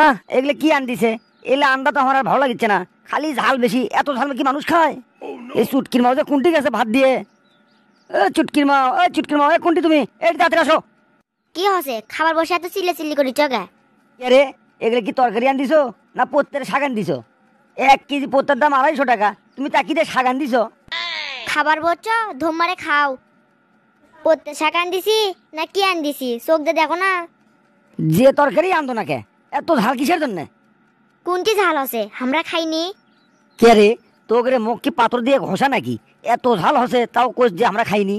না এগুলো কি আন দিছে এলে আন্দা তো আমার আর ভালো লাগছে না খালি ঝাল বেশি এত ঝাল কি মানুষ খায় এই চুটকির মাও যে কোনটি গেছে ভাত দিয়ে এ চুটকির মা এ চুটকির মা এ কোনটি তুমি এটা তাড়াতাড়ি আসো কি হয়েছে খাবার বসে এত চিল্লে চিল্লি করি চগা আরে এগুলো কি তরকারি আন দিছো না পোত্তের শাক আন দিছো এক কেজি পোত্তের দাম আড়াইশো টাকা তুমি তাকিতে শাক আন দিছো খাবার বচ্চ ধুম মারে খাও পোত্তের শাক আন দিছি না কি আন দিছি চোখ দিয়ে দেখো না যে তরকারি আনতো না কে এত ঝাল কিসের জন্য কোনটি ঝাল আছে আমরা খাইনি কে রে তো করে মুখ কি পাথর দিয়ে ঘষা নাকি এত ঝাল হসে তাও কোচ যে আমরা খাইনি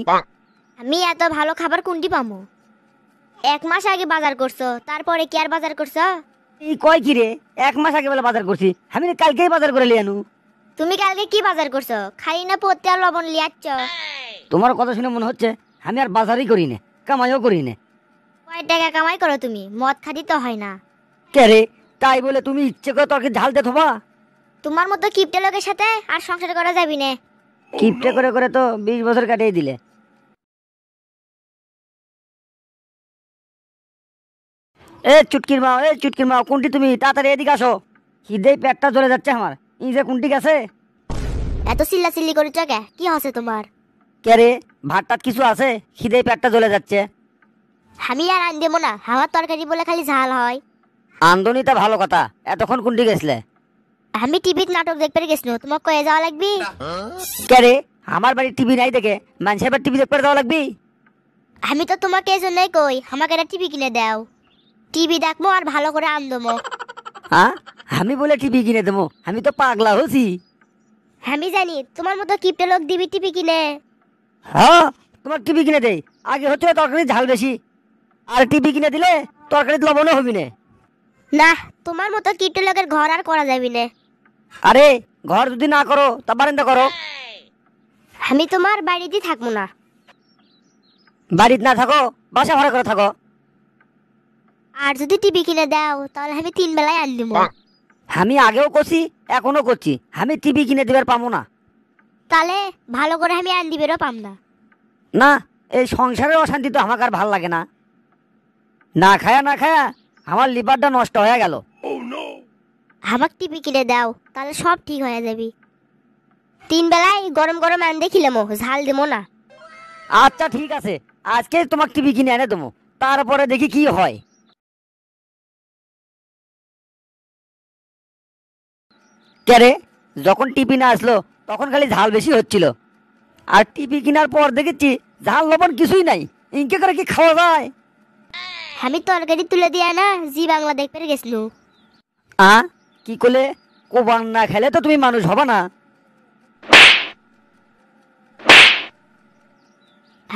আমি এত ভালো খাবার কোনটি পামু এক মাস আগে বাজার করছো তারপরে কি আর বাজার করছো এই কয় কি রে এক মাস আগে বলে বাজার করছি আমি কালকেই বাজার করে লিয়ে আনু তুমি কালকে কি বাজার করছো খাই না পড়তে আর লবণ লিয়াচ্ছ তোমার কথা শুনে মনে হচ্ছে আমি আর বাজারই করি না কামাইও করি না কয় টাকা কামাই করো তুমি মদ খাদি তো হয় না কে রে তাই বলে তুমি ইচ্ছে করে তোকে ঝাল দে থবা তোমার মতো কিপটে লোকের সাথে আর সংসার করা যাবি না কিপটে করে করে তো বিশ বছর কাটিয়ে দিলে এ চুটকির মা এ চুটকির মা কোনটি তুমি তাড়াতাড়ি এদিকে আসো খিদেই পেটটা জ্বলে যাচ্ছে আমার এই যে কোনটি গেছে এত চিল্লা চিল্লি করেছ কে কি আছে তোমার কে রে ভাতটাত কিছু আছে খিদেই পেটটা জ্বলে যাচ্ছে আমি আর আন দেবো না হাওয়ার তরকারি বলে খালি ঝাল হয় আন্দনিতা ভালো কথা এতক্ষণ কোনটি গেছলে আমি টিভিতে নাটক দেখতে গেছিল তোমার কয়ে যাওয়া লাগবি কে রে আমার বাড়ি টিভি নাই দেখে মানুষের বাড়ি টিভি দেখতে যাওয়া লাগবি আমি তো তোমাকে এই জন্যই কই আমাকে একটা টিভি কিনে দাও টিভি দেখবো আর ভালো করে আনদমো হ্যাঁ আমি বলে টিভি কিনে দেবো আমি তো পাগলা হছি আমি জানি তোমার মতো কিপটে লোক দিবি টিভি কিনে হ্যাঁ তোমার টিভি কিনে দেই আগে হচ্ছে তরকারি ঝাল বেশি আর টিভি কিনে দিলে তরকারি লবণও হবি না না তোমার মতো কিটু লোকের ঘর আর করা যাবে না আরে ঘর যদি না করো তা বারান্দা করো আমি তোমার বাড়িতে থাকবো না বাড়িতে না থাকো বাসা ভাড়া করে থাকো আর যদি টিভি কিনে দাও তাহলে আমি তিন বেলায় আন দিব আমি আগেও করছি এখনো করছি আমি টিভি কিনে দিবার পাবো না তাহলে ভালো করে আমি আন দিবেরও পাম না না এই সংসারের অশান্তি তো আমাকে আর ভাল লাগে না না খায়া না খায়া আমার লিভারটা নষ্ট হয়ে গেল হাবাক oh, টিপি কিনে দাও তাহলে সব ঠিক হয়ে যাবি তিন বেলায় গরম গরম আন দেখিলাম ঝাল দেবো না আচ্ছা ঠিক আছে আজকে তোমার টিপি কিনে এনে দেবো তারপরে দেখি কি হয় ক্যারে যখন টিপি না আসলো তখন খালি ঝাল বেশি হচ্ছিল আর টিপি কেনার পর দেখেছি ঝাল লবণ কিছুই নাই ইনকে করে কি খাওয়া যায় আমি তরকারি তুলে দিয়া না জি বাংলা দেখতে গেছিলু আ কি করলে কো না খেলে তো তুমি মানুষ হবা না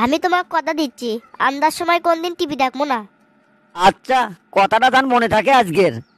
আমি তোমার কথা দিচ্ছি আন্দার সময় কোনদিন টিভি দেখবো না আচ্ছা কথাটা তার মনে থাকে আজকের